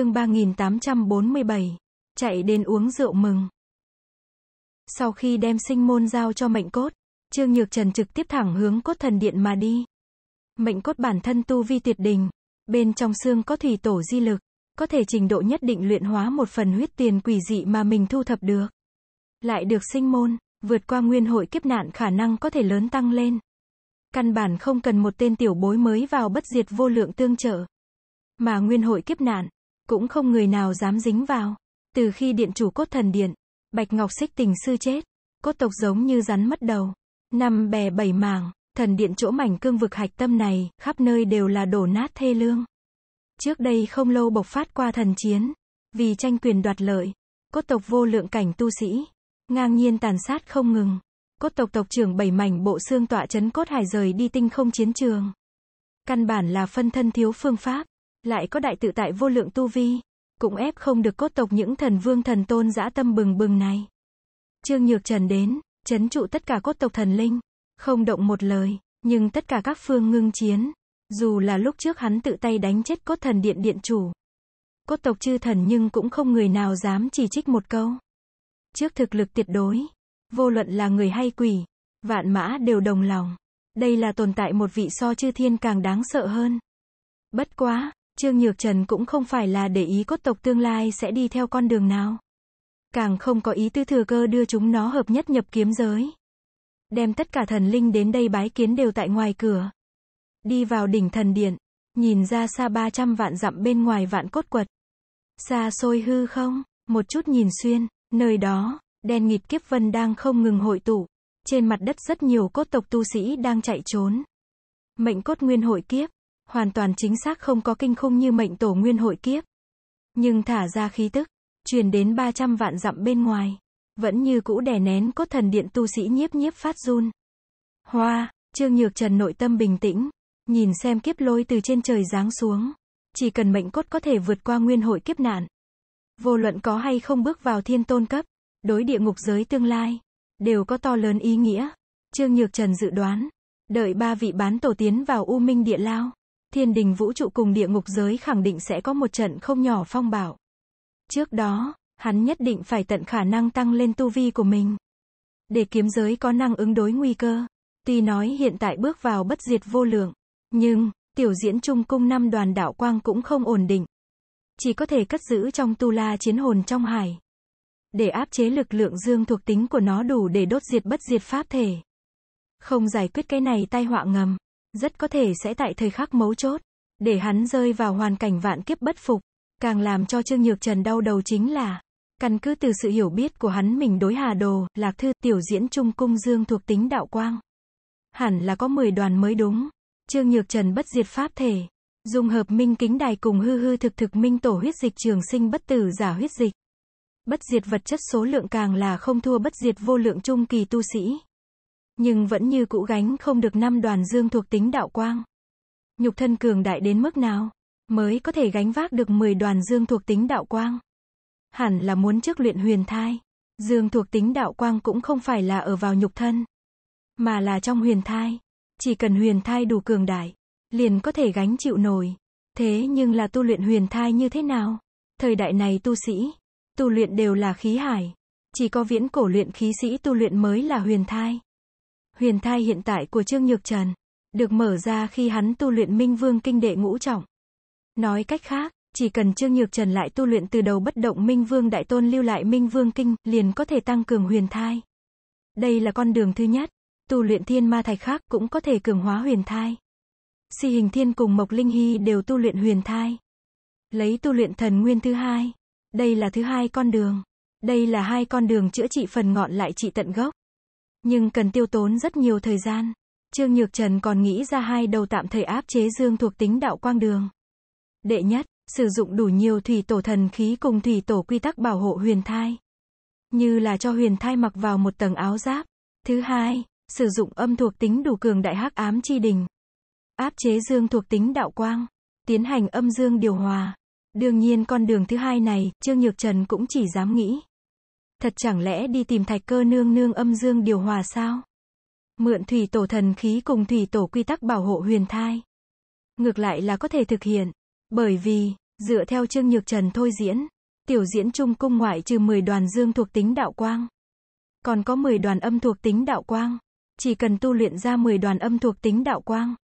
chương 3847. Chạy đến uống rượu mừng. Sau khi đem sinh môn giao cho mệnh cốt, Trương Nhược Trần trực tiếp thẳng hướng cốt thần điện mà đi. Mệnh cốt bản thân tu vi tuyệt đình, bên trong xương có thủy tổ di lực, có thể trình độ nhất định luyện hóa một phần huyết tiền quỷ dị mà mình thu thập được. Lại được sinh môn, vượt qua nguyên hội kiếp nạn khả năng có thể lớn tăng lên. Căn bản không cần một tên tiểu bối mới vào bất diệt vô lượng tương trợ. Mà nguyên hội kiếp nạn, cũng không người nào dám dính vào. Từ khi điện chủ cốt thần điện, Bạch Ngọc xích tình sư chết, cốt tộc giống như rắn mất đầu. nằm bè bảy mảng, thần điện chỗ mảnh cương vực hạch tâm này, khắp nơi đều là đổ nát thê lương. Trước đây không lâu bộc phát qua thần chiến, vì tranh quyền đoạt lợi, cốt tộc vô lượng cảnh tu sĩ, ngang nhiên tàn sát không ngừng. Cốt tộc tộc trưởng bảy mảnh bộ xương tọa chấn cốt hải rời đi tinh không chiến trường. Căn bản là phân thân thiếu phương pháp, lại có đại tự tại vô lượng tu vi, cũng ép không được cốt tộc những thần vương thần tôn dã tâm bừng bừng này. Trương Nhược Trần đến, chấn trụ tất cả cốt tộc thần linh, không động một lời, nhưng tất cả các phương ngưng chiến, dù là lúc trước hắn tự tay đánh chết cốt thần điện điện chủ. Cốt tộc chư thần nhưng cũng không người nào dám chỉ trích một câu. Trước thực lực tuyệt đối, vô luận là người hay quỷ, vạn mã đều đồng lòng. Đây là tồn tại một vị so chư thiên càng đáng sợ hơn. Bất quá, Trương Nhược Trần cũng không phải là để ý cốt tộc tương lai sẽ đi theo con đường nào. Càng không có ý tư thừa cơ đưa chúng nó hợp nhất nhập kiếm giới. Đem tất cả thần linh đến đây bái kiến đều tại ngoài cửa. Đi vào đỉnh thần điện, nhìn ra xa 300 vạn dặm bên ngoài vạn cốt quật. Xa xôi hư không, một chút nhìn xuyên, nơi đó, đen nghịt kiếp vân đang không ngừng hội tụ. Trên mặt đất rất nhiều cốt tộc tu sĩ đang chạy trốn. Mệnh cốt nguyên hội kiếp, hoàn toàn chính xác không có kinh khung như mệnh tổ nguyên hội kiếp. Nhưng thả ra khí tức, truyền đến 300 vạn dặm bên ngoài, vẫn như cũ đè nén cốt thần điện tu sĩ nhiếp nhiếp phát run. Hoa, Trương Nhược Trần nội tâm bình tĩnh, nhìn xem kiếp lôi từ trên trời giáng xuống, chỉ cần mệnh cốt có thể vượt qua nguyên hội kiếp nạn. Vô luận có hay không bước vào thiên tôn cấp, đối địa ngục giới tương lai, đều có to lớn ý nghĩa. Trương Nhược Trần dự đoán, đợi ba vị bán tổ tiến vào U Minh Địa Lao, thiên đình vũ trụ cùng địa ngục giới khẳng định sẽ có một trận không nhỏ phong bạo. Trước đó, hắn nhất định phải tận khả năng tăng lên tu vi của mình. Để kiếm giới có năng ứng đối nguy cơ. Tuy nói hiện tại bước vào bất diệt vô lượng, nhưng, tiểu diễn trung cung năm đoàn đạo quang cũng không ổn định. Chỉ có thể cất giữ trong tu la chiến hồn trong hải. Để áp chế lực lượng dương thuộc tính của nó đủ để đốt diệt bất diệt pháp thể. Không giải quyết cái này tai họa ngầm, rất có thể sẽ tại thời khắc mấu chốt, để hắn rơi vào hoàn cảnh vạn kiếp bất phục. Càng làm cho Trương Nhược Trần đau đầu chính là, căn cứ từ sự hiểu biết của hắn mình đối hà đồ, lạc thư, tiểu diễn trung cung dương thuộc tính đạo quang. Hẳn là có 10 đoàn mới đúng. Trương Nhược Trần bất diệt pháp thể, dùng hợp minh kính đài cùng hư hư thực thực minh tổ huyết dịch trường sinh bất tử giả huyết dịch. Bất diệt vật chất số lượng càng là không thua bất diệt vô lượng trung kỳ tu sĩ nhưng vẫn như cũ gánh không được năm đoàn dương thuộc tính đạo quang. Nhục thân cường đại đến mức nào, mới có thể gánh vác được 10 đoàn dương thuộc tính đạo quang. Hẳn là muốn trước luyện huyền thai, dương thuộc tính đạo quang cũng không phải là ở vào nhục thân, mà là trong huyền thai. Chỉ cần huyền thai đủ cường đại, liền có thể gánh chịu nổi. Thế nhưng là tu luyện huyền thai như thế nào? Thời đại này tu sĩ, tu luyện đều là khí hải. Chỉ có viễn cổ luyện khí sĩ tu luyện mới là huyền thai huyền thai hiện tại của Trương Nhược Trần, được mở ra khi hắn tu luyện Minh Vương Kinh Đệ Ngũ Trọng. Nói cách khác, chỉ cần Trương Nhược Trần lại tu luyện từ đầu bất động Minh Vương Đại Tôn lưu lại Minh Vương Kinh, liền có thể tăng cường huyền thai. Đây là con đường thứ nhất, tu luyện thiên ma thạch khác cũng có thể cường hóa huyền thai. Si hình thiên cùng Mộc Linh Hy đều tu luyện huyền thai. Lấy tu luyện thần nguyên thứ hai. Đây là thứ hai con đường. Đây là hai con đường chữa trị phần ngọn lại trị tận gốc nhưng cần tiêu tốn rất nhiều thời gian. Trương Nhược Trần còn nghĩ ra hai đầu tạm thời áp chế dương thuộc tính đạo quang đường. Đệ nhất, sử dụng đủ nhiều thủy tổ thần khí cùng thủy tổ quy tắc bảo hộ huyền thai. Như là cho huyền thai mặc vào một tầng áo giáp. Thứ hai, sử dụng âm thuộc tính đủ cường đại hắc ám chi đình. Áp chế dương thuộc tính đạo quang. Tiến hành âm dương điều hòa. Đương nhiên con đường thứ hai này, Trương Nhược Trần cũng chỉ dám nghĩ. Thật chẳng lẽ đi tìm thạch cơ nương nương âm dương điều hòa sao? Mượn thủy tổ thần khí cùng thủy tổ quy tắc bảo hộ huyền thai. Ngược lại là có thể thực hiện. Bởi vì, dựa theo chương Nhược Trần thôi diễn, tiểu diễn trung cung ngoại trừ 10 đoàn dương thuộc tính đạo quang. Còn có 10 đoàn âm thuộc tính đạo quang. Chỉ cần tu luyện ra 10 đoàn âm thuộc tính đạo quang.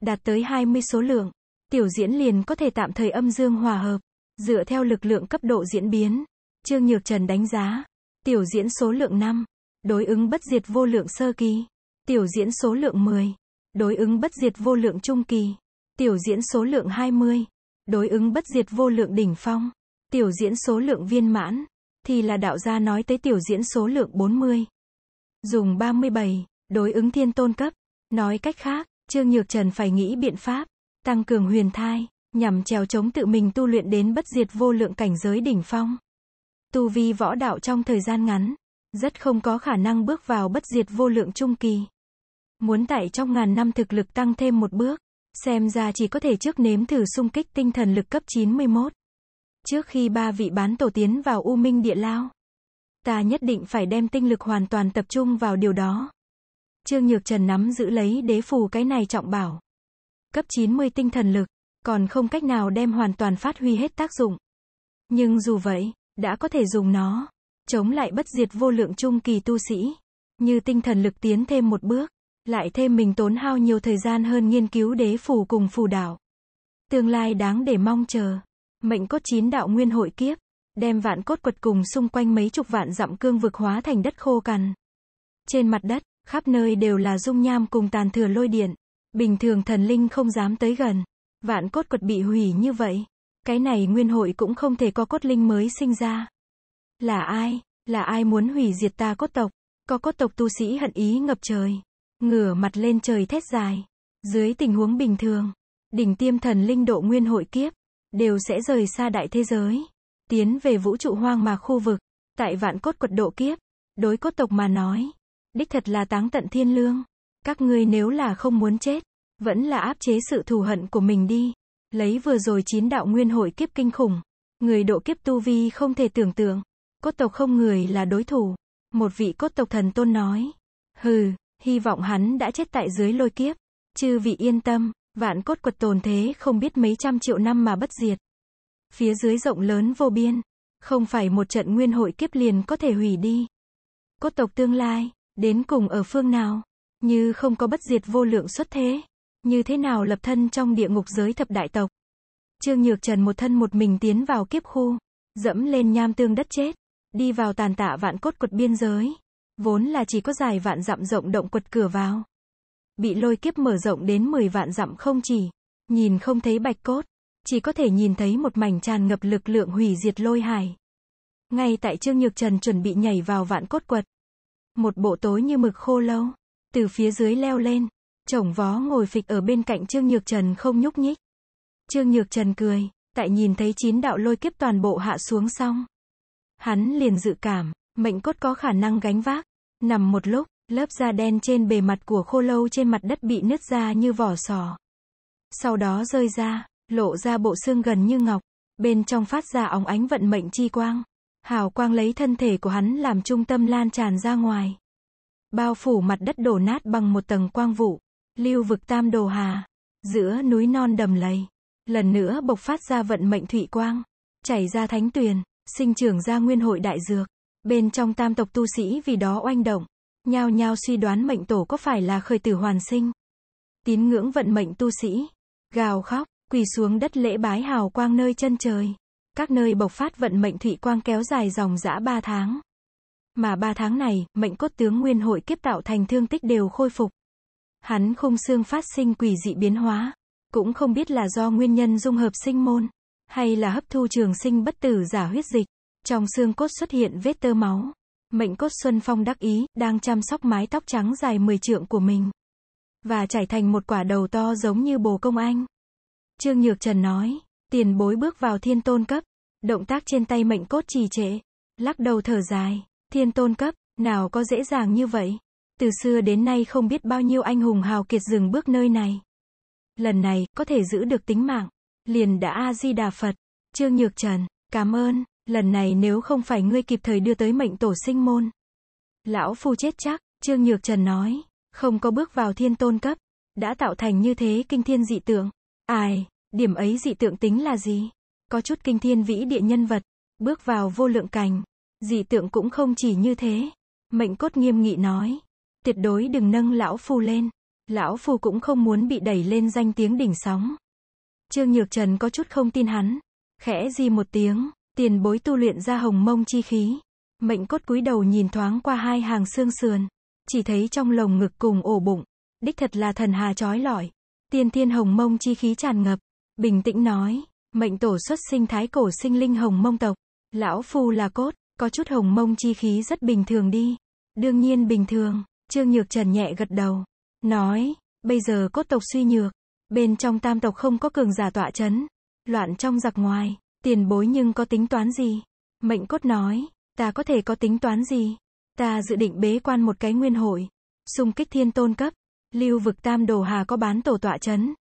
Đạt tới 20 số lượng, tiểu diễn liền có thể tạm thời âm dương hòa hợp, dựa theo lực lượng cấp độ diễn biến. Trương Nhược Trần đánh giá. Tiểu diễn số lượng 5. Đối ứng bất diệt vô lượng sơ kỳ. Tiểu diễn số lượng 10. Đối ứng bất diệt vô lượng trung kỳ. Tiểu diễn số lượng 20. Đối ứng bất diệt vô lượng đỉnh phong. Tiểu diễn số lượng viên mãn. Thì là đạo gia nói tới tiểu diễn số lượng 40. Dùng 37. Đối ứng thiên tôn cấp. Nói cách khác, Trương Nhược Trần phải nghĩ biện pháp. Tăng cường huyền thai. Nhằm trèo chống tự mình tu luyện đến bất diệt vô lượng cảnh giới đỉnh phong tu vi võ đạo trong thời gian ngắn, rất không có khả năng bước vào bất diệt vô lượng trung kỳ. Muốn tại trong ngàn năm thực lực tăng thêm một bước, xem ra chỉ có thể trước nếm thử xung kích tinh thần lực cấp 91. Trước khi ba vị bán tổ tiến vào U Minh Địa Lao, ta nhất định phải đem tinh lực hoàn toàn tập trung vào điều đó. Trương Nhược Trần nắm giữ lấy đế phù cái này trọng bảo. Cấp 90 tinh thần lực, còn không cách nào đem hoàn toàn phát huy hết tác dụng. Nhưng dù vậy, đã có thể dùng nó chống lại bất diệt vô lượng trung kỳ tu sĩ như tinh thần lực tiến thêm một bước lại thêm mình tốn hao nhiều thời gian hơn nghiên cứu đế phù cùng phù đảo tương lai đáng để mong chờ mệnh cốt chín đạo nguyên hội kiếp đem vạn cốt quật cùng xung quanh mấy chục vạn dặm cương vực hóa thành đất khô cằn trên mặt đất khắp nơi đều là dung nham cùng tàn thừa lôi điện bình thường thần linh không dám tới gần vạn cốt quật bị hủy như vậy cái này nguyên hội cũng không thể có cốt linh mới sinh ra. Là ai? Là ai muốn hủy diệt ta cốt tộc? Có cốt tộc tu sĩ hận ý ngập trời. Ngửa mặt lên trời thét dài. Dưới tình huống bình thường, đỉnh tiêm thần linh độ nguyên hội kiếp, đều sẽ rời xa đại thế giới. Tiến về vũ trụ hoang mà khu vực, tại vạn cốt quật độ kiếp. Đối cốt tộc mà nói, đích thật là táng tận thiên lương. Các ngươi nếu là không muốn chết, vẫn là áp chế sự thù hận của mình đi. Lấy vừa rồi chín đạo nguyên hội kiếp kinh khủng. Người độ kiếp tu vi không thể tưởng tượng. Cốt tộc không người là đối thủ. Một vị cốt tộc thần tôn nói. Hừ, hy vọng hắn đã chết tại dưới lôi kiếp. Chư vị yên tâm, vạn cốt quật tồn thế không biết mấy trăm triệu năm mà bất diệt. Phía dưới rộng lớn vô biên. Không phải một trận nguyên hội kiếp liền có thể hủy đi. Cốt tộc tương lai, đến cùng ở phương nào? Như không có bất diệt vô lượng xuất thế. Như thế nào lập thân trong địa ngục giới thập đại tộc? Trương Nhược Trần một thân một mình tiến vào kiếp khu, dẫm lên nham tương đất chết, đi vào tàn tạ vạn cốt quật biên giới, vốn là chỉ có dài vạn dặm rộng động quật cửa vào. Bị lôi kiếp mở rộng đến 10 vạn dặm không chỉ, nhìn không thấy bạch cốt, chỉ có thể nhìn thấy một mảnh tràn ngập lực lượng hủy diệt lôi hải. Ngay tại Trương Nhược Trần chuẩn bị nhảy vào vạn cốt quật, một bộ tối như mực khô lâu, từ phía dưới leo lên, Chồng vó ngồi phịch ở bên cạnh Trương Nhược Trần không nhúc nhích. Trương Nhược Trần cười, tại nhìn thấy chín đạo lôi kiếp toàn bộ hạ xuống xong. Hắn liền dự cảm, mệnh cốt có khả năng gánh vác. Nằm một lúc, lớp da đen trên bề mặt của khô lâu trên mặt đất bị nứt ra như vỏ sò. Sau đó rơi ra, lộ ra bộ xương gần như ngọc, bên trong phát ra óng ánh vận mệnh chi quang. Hào quang lấy thân thể của hắn làm trung tâm lan tràn ra ngoài. Bao phủ mặt đất đổ nát bằng một tầng quang vụ. Lưu vực Tam Đồ Hà, giữa núi non đầm lầy, lần nữa bộc phát ra vận mệnh thụy quang, chảy ra thánh tuyền, sinh trưởng ra nguyên hội đại dược. Bên trong tam tộc tu sĩ vì đó oanh động, nhao nhao suy đoán mệnh tổ có phải là khởi tử hoàn sinh. Tín ngưỡng vận mệnh tu sĩ, gào khóc, quỳ xuống đất lễ bái hào quang nơi chân trời. Các nơi bộc phát vận mệnh thụy quang kéo dài dòng dã ba tháng. Mà ba tháng này, mệnh cốt tướng nguyên hội kiếp tạo thành thương tích đều khôi phục. Hắn khung xương phát sinh quỷ dị biến hóa, cũng không biết là do nguyên nhân dung hợp sinh môn, hay là hấp thu trường sinh bất tử giả huyết dịch. Trong xương cốt xuất hiện vết tơ máu. Mệnh cốt Xuân Phong đắc ý, đang chăm sóc mái tóc trắng dài 10 trượng của mình. Và trải thành một quả đầu to giống như bồ công anh. Trương Nhược Trần nói, tiền bối bước vào thiên tôn cấp. Động tác trên tay mệnh cốt trì trệ. Lắc đầu thở dài, thiên tôn cấp, nào có dễ dàng như vậy từ xưa đến nay không biết bao nhiêu anh hùng hào kiệt dừng bước nơi này. Lần này, có thể giữ được tính mạng. Liền đã A-di-đà Phật. Trương Nhược Trần, cảm ơn, lần này nếu không phải ngươi kịp thời đưa tới mệnh tổ sinh môn. Lão phu chết chắc, Trương Nhược Trần nói, không có bước vào thiên tôn cấp, đã tạo thành như thế kinh thiên dị tượng. Ai, điểm ấy dị tượng tính là gì? Có chút kinh thiên vĩ địa nhân vật, bước vào vô lượng cảnh, dị tượng cũng không chỉ như thế. Mệnh cốt nghiêm nghị nói, Tuyệt đối đừng nâng lão phu lên. Lão phu cũng không muốn bị đẩy lên danh tiếng đỉnh sóng. Trương Nhược Trần có chút không tin hắn. Khẽ di một tiếng, tiền bối tu luyện ra hồng mông chi khí. Mệnh cốt cúi đầu nhìn thoáng qua hai hàng xương sườn. Chỉ thấy trong lồng ngực cùng ổ bụng. Đích thật là thần hà trói lọi. Tiên thiên hồng mông chi khí tràn ngập. Bình tĩnh nói, mệnh tổ xuất sinh thái cổ sinh linh hồng mông tộc. Lão phu là cốt, có chút hồng mông chi khí rất bình thường đi. Đương nhiên bình thường, Trương Nhược Trần nhẹ gật đầu. Nói, bây giờ cốt tộc suy nhược. Bên trong tam tộc không có cường giả tọa chấn. Loạn trong giặc ngoài, tiền bối nhưng có tính toán gì? Mệnh cốt nói, ta có thể có tính toán gì? Ta dự định bế quan một cái nguyên hội. xung kích thiên tôn cấp. Lưu vực tam đồ hà có bán tổ tọa chấn.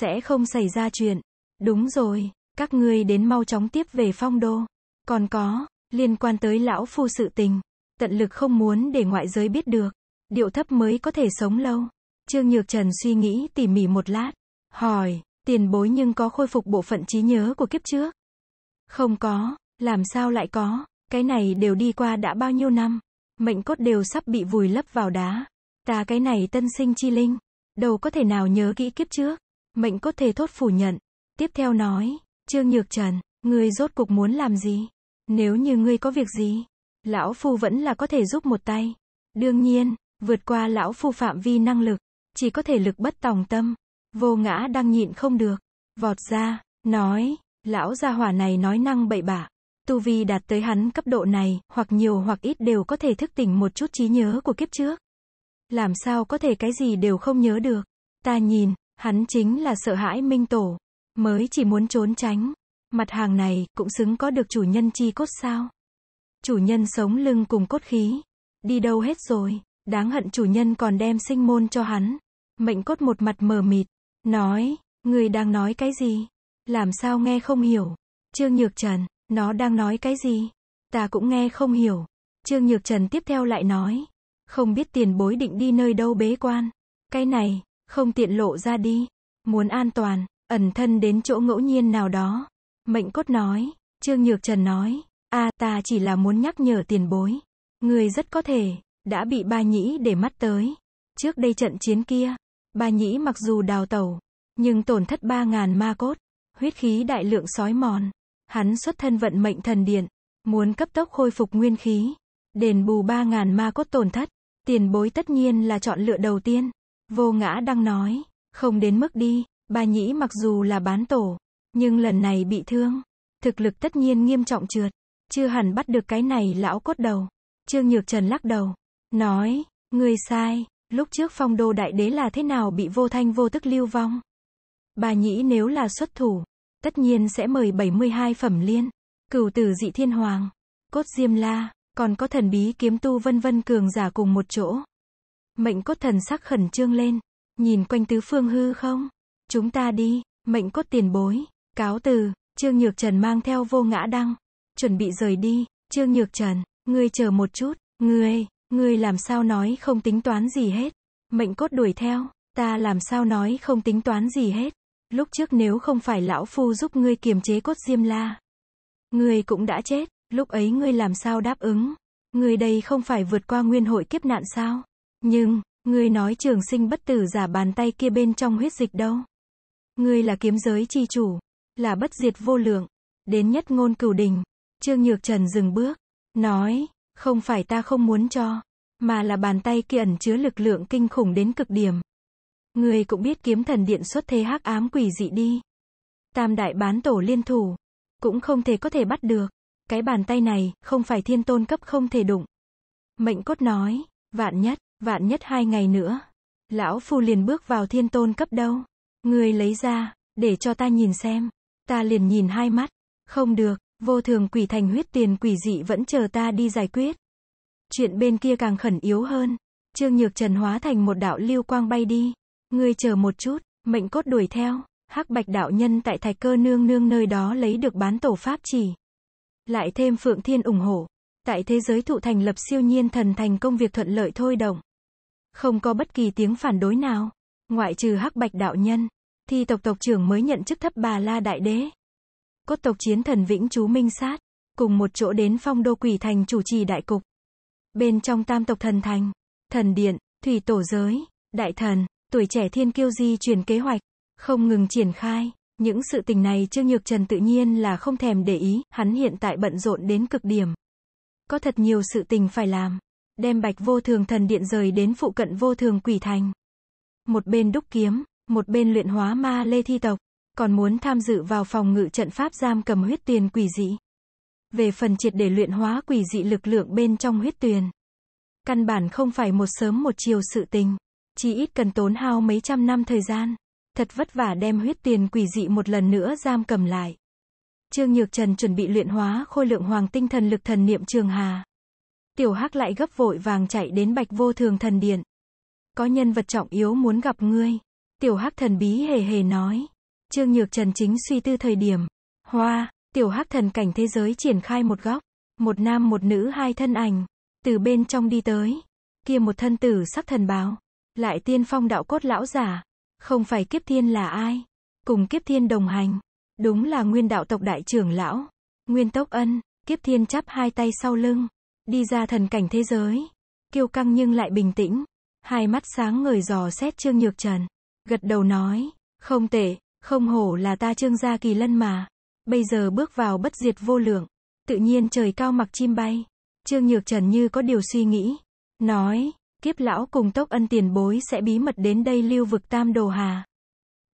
Sẽ không xảy ra chuyện. Đúng rồi, các ngươi đến mau chóng tiếp về phong đô. Còn có, liên quan tới lão phu sự tình. Tận lực không muốn để ngoại giới biết được điệu thấp mới có thể sống lâu. Trương Nhược Trần suy nghĩ tỉ mỉ một lát, hỏi, tiền bối nhưng có khôi phục bộ phận trí nhớ của kiếp trước? Không có, làm sao lại có, cái này đều đi qua đã bao nhiêu năm, mệnh cốt đều sắp bị vùi lấp vào đá. Ta cái này tân sinh chi linh, đâu có thể nào nhớ kỹ kiếp trước, mệnh cốt thể thốt phủ nhận. Tiếp theo nói, Trương Nhược Trần, ngươi rốt cuộc muốn làm gì? Nếu như ngươi có việc gì, lão phu vẫn là có thể giúp một tay. Đương nhiên, Vượt qua lão phu phạm vi năng lực, chỉ có thể lực bất tòng tâm. Vô ngã đang nhịn không được. Vọt ra, nói, lão gia hỏa này nói năng bậy bạ. Tu vi đạt tới hắn cấp độ này, hoặc nhiều hoặc ít đều có thể thức tỉnh một chút trí nhớ của kiếp trước. Làm sao có thể cái gì đều không nhớ được. Ta nhìn, hắn chính là sợ hãi minh tổ. Mới chỉ muốn trốn tránh. Mặt hàng này, cũng xứng có được chủ nhân chi cốt sao. Chủ nhân sống lưng cùng cốt khí. Đi đâu hết rồi. Đáng hận chủ nhân còn đem sinh môn cho hắn. Mệnh cốt một mặt mờ mịt, nói, người đang nói cái gì? Làm sao nghe không hiểu? Trương Nhược Trần, nó đang nói cái gì? Ta cũng nghe không hiểu. Trương Nhược Trần tiếp theo lại nói, không biết tiền bối định đi nơi đâu bế quan. Cái này, không tiện lộ ra đi. Muốn an toàn, ẩn thân đến chỗ ngẫu nhiên nào đó. Mệnh cốt nói, Trương Nhược Trần nói, a ta chỉ là muốn nhắc nhở tiền bối. Người rất có thể, đã bị ba nhĩ để mắt tới. Trước đây trận chiến kia, ba nhĩ mặc dù đào tẩu, nhưng tổn thất ba ngàn ma cốt, huyết khí đại lượng sói mòn. Hắn xuất thân vận mệnh thần điện, muốn cấp tốc khôi phục nguyên khí, đền bù ba ngàn ma cốt tổn thất, tiền bối tất nhiên là chọn lựa đầu tiên. Vô ngã đang nói, không đến mức đi, Ba nhĩ mặc dù là bán tổ, nhưng lần này bị thương, thực lực tất nhiên nghiêm trọng trượt, chưa hẳn bắt được cái này lão cốt đầu. Trương Nhược Trần lắc đầu, Nói, người sai, lúc trước phong đô đại đế là thế nào bị vô thanh vô tức lưu vong? Bà nhĩ nếu là xuất thủ, tất nhiên sẽ mời 72 phẩm liên, cửu tử dị thiên hoàng, cốt diêm la, còn có thần bí kiếm tu vân vân cường giả cùng một chỗ. Mệnh cốt thần sắc khẩn trương lên, nhìn quanh tứ phương hư không? Chúng ta đi, mệnh cốt tiền bối, cáo từ, Trương Nhược Trần mang theo vô ngã đăng, chuẩn bị rời đi, Trương Nhược Trần, ngươi chờ một chút, ngươi, Ngươi làm sao nói không tính toán gì hết. Mệnh cốt đuổi theo, ta làm sao nói không tính toán gì hết. Lúc trước nếu không phải lão phu giúp ngươi kiềm chế cốt diêm la. Ngươi cũng đã chết, lúc ấy ngươi làm sao đáp ứng. Ngươi đây không phải vượt qua nguyên hội kiếp nạn sao. Nhưng, ngươi nói trường sinh bất tử giả bàn tay kia bên trong huyết dịch đâu. Ngươi là kiếm giới chi chủ, là bất diệt vô lượng. Đến nhất ngôn cửu đình, Trương Nhược Trần dừng bước, nói, không phải ta không muốn cho, mà là bàn tay kia ẩn chứa lực lượng kinh khủng đến cực điểm. Người cũng biết kiếm thần điện xuất thế hắc ám quỷ dị đi. Tam đại bán tổ liên thủ, cũng không thể có thể bắt được. Cái bàn tay này, không phải thiên tôn cấp không thể đụng. Mệnh cốt nói, vạn nhất, vạn nhất hai ngày nữa. Lão phu liền bước vào thiên tôn cấp đâu. Người lấy ra, để cho ta nhìn xem. Ta liền nhìn hai mắt. Không được, Vô thường quỷ thành huyết tiền quỷ dị vẫn chờ ta đi giải quyết. Chuyện bên kia càng khẩn yếu hơn. Trương Nhược Trần hóa thành một đạo lưu quang bay đi. Ngươi chờ một chút, mệnh cốt đuổi theo. Hắc Bạch đạo nhân tại Thạch Cơ nương nương nơi đó lấy được bán tổ pháp chỉ. Lại thêm Phượng Thiên ủng hộ. Tại thế giới thụ thành lập siêu nhiên thần thành công việc thuận lợi thôi động. Không có bất kỳ tiếng phản đối nào, ngoại trừ Hắc Bạch đạo nhân. thì tộc tộc trưởng mới nhận chức thấp bà La đại đế cốt tộc chiến thần Vĩnh Chú Minh Sát, cùng một chỗ đến phong đô quỷ thành chủ trì đại cục. Bên trong tam tộc thần thành, thần điện, thủy tổ giới, đại thần, tuổi trẻ thiên kiêu di truyền kế hoạch, không ngừng triển khai. Những sự tình này Trương Nhược Trần tự nhiên là không thèm để ý, hắn hiện tại bận rộn đến cực điểm. Có thật nhiều sự tình phải làm. Đem bạch vô thường thần điện rời đến phụ cận vô thường quỷ thành. Một bên đúc kiếm, một bên luyện hóa ma lê thi tộc, còn muốn tham dự vào phòng ngự trận pháp giam cầm huyết tiền quỷ dị. Về phần triệt để luyện hóa quỷ dị lực lượng bên trong huyết tuyền. Căn bản không phải một sớm một chiều sự tình, chỉ ít cần tốn hao mấy trăm năm thời gian. Thật vất vả đem huyết tiền quỷ dị một lần nữa giam cầm lại. Trương Nhược Trần chuẩn bị luyện hóa khôi lượng hoàng tinh thần lực thần niệm trường hà. Tiểu Hắc lại gấp vội vàng chạy đến Bạch Vô Thường thần điện. Có nhân vật trọng yếu muốn gặp ngươi. Tiểu Hắc thần bí hề hề nói. Trương Nhược Trần chính suy tư thời điểm. Hoa, tiểu hắc thần cảnh thế giới triển khai một góc. Một nam một nữ hai thân ảnh. Từ bên trong đi tới. Kia một thân tử sắc thần báo. Lại tiên phong đạo cốt lão giả. Không phải kiếp thiên là ai. Cùng kiếp thiên đồng hành. Đúng là nguyên đạo tộc đại trưởng lão. Nguyên tốc ân, kiếp thiên chắp hai tay sau lưng. Đi ra thần cảnh thế giới. Kiêu căng nhưng lại bình tĩnh. Hai mắt sáng ngời dò xét Trương Nhược Trần. Gật đầu nói. Không tệ, không hổ là ta trương gia kỳ lân mà. Bây giờ bước vào bất diệt vô lượng. Tự nhiên trời cao mặc chim bay. Trương Nhược Trần như có điều suy nghĩ. Nói, kiếp lão cùng tốc ân tiền bối sẽ bí mật đến đây lưu vực tam đồ hà.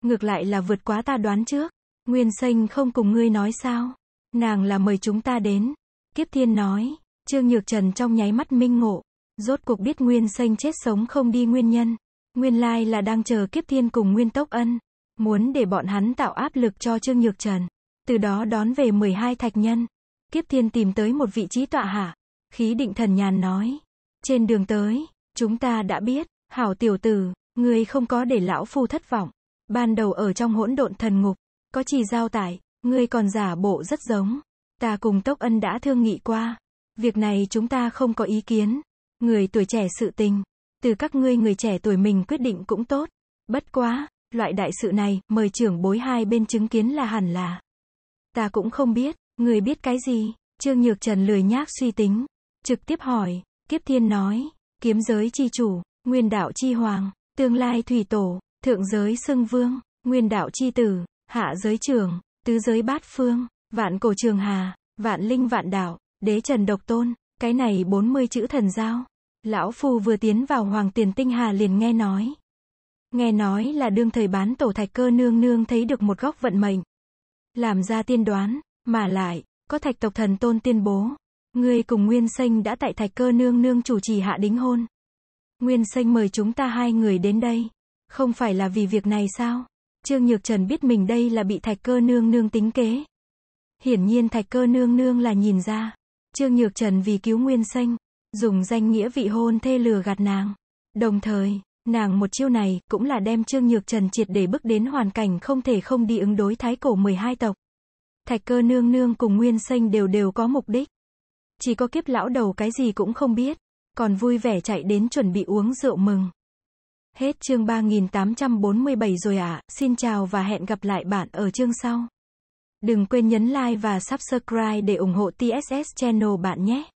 Ngược lại là vượt quá ta đoán trước. Nguyên Sênh không cùng ngươi nói sao. Nàng là mời chúng ta đến. Kiếp thiên nói, Trương Nhược Trần trong nháy mắt minh ngộ. Rốt cuộc biết Nguyên Sênh chết sống không đi nguyên nhân. Nguyên lai là đang chờ kiếp thiên cùng Nguyên Tốc Ân. Muốn để bọn hắn tạo áp lực cho Trương Nhược Trần. Từ đó đón về 12 thạch nhân. Kiếp thiên tìm tới một vị trí tọa hạ. Khí định thần nhàn nói. Trên đường tới, chúng ta đã biết, hảo tiểu tử, người không có để lão phu thất vọng. Ban đầu ở trong hỗn độn thần ngục, có chỉ giao tải, người còn giả bộ rất giống. Ta cùng Tốc Ân đã thương nghị qua. Việc này chúng ta không có ý kiến. Người tuổi trẻ sự tình. Từ các ngươi người trẻ tuổi mình quyết định cũng tốt. Bất quá, loại đại sự này, mời trưởng bối hai bên chứng kiến là hẳn là. Ta cũng không biết, người biết cái gì, Trương Nhược Trần lười nhác suy tính, trực tiếp hỏi, Kiếp Thiên nói, kiếm giới chi chủ, nguyên đạo chi hoàng, tương lai thủy tổ, thượng giới xưng vương, nguyên đạo chi tử, hạ giới trưởng, tứ giới bát phương, vạn cổ trường hà, vạn linh vạn đạo, đế trần độc tôn, cái này 40 chữ thần giao. Lão Phu vừa tiến vào hoàng tiền tinh hà liền nghe nói, Nghe nói là đương thời bán tổ thạch cơ nương nương thấy được một góc vận mệnh. Làm ra tiên đoán, mà lại, có thạch tộc thần tôn tiên bố. người cùng Nguyên Sinh đã tại thạch cơ nương nương chủ trì hạ đính hôn. Nguyên Sinh mời chúng ta hai người đến đây. Không phải là vì việc này sao? Trương Nhược Trần biết mình đây là bị thạch cơ nương nương tính kế. Hiển nhiên thạch cơ nương nương là nhìn ra. Trương Nhược Trần vì cứu Nguyên Sinh, dùng danh nghĩa vị hôn thê lừa gạt nàng. Đồng thời, Nàng một chiêu này, cũng là đem Trương Nhược Trần triệt để bước đến hoàn cảnh không thể không đi ứng đối thái cổ 12 tộc. Thạch cơ nương nương cùng Nguyên sinh đều đều có mục đích. Chỉ có kiếp lão đầu cái gì cũng không biết, còn vui vẻ chạy đến chuẩn bị uống rượu mừng. Hết chương 3847 rồi ạ, xin chào và hẹn gặp lại bạn ở chương sau. Đừng quên nhấn like và subscribe để ủng hộ TSS channel bạn nhé.